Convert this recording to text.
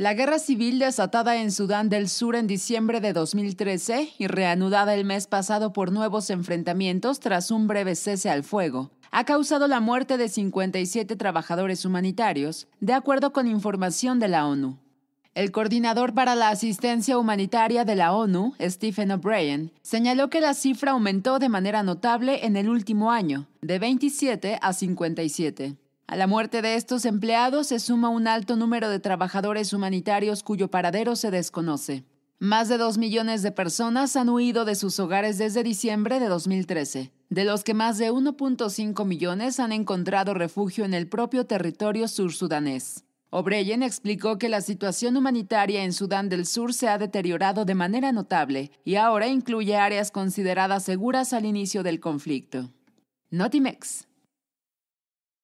La guerra civil desatada en Sudán del Sur en diciembre de 2013 y reanudada el mes pasado por nuevos enfrentamientos tras un breve cese al fuego, ha causado la muerte de 57 trabajadores humanitarios, de acuerdo con información de la ONU. El coordinador para la asistencia humanitaria de la ONU, Stephen O'Brien, señaló que la cifra aumentó de manera notable en el último año, de 27 a 57. A la muerte de estos empleados se suma un alto número de trabajadores humanitarios cuyo paradero se desconoce. Más de 2 millones de personas han huido de sus hogares desde diciembre de 2013, de los que más de 1.5 millones han encontrado refugio en el propio territorio sudanés O'Brien explicó que la situación humanitaria en Sudán del Sur se ha deteriorado de manera notable y ahora incluye áreas consideradas seguras al inicio del conflicto. Notimex.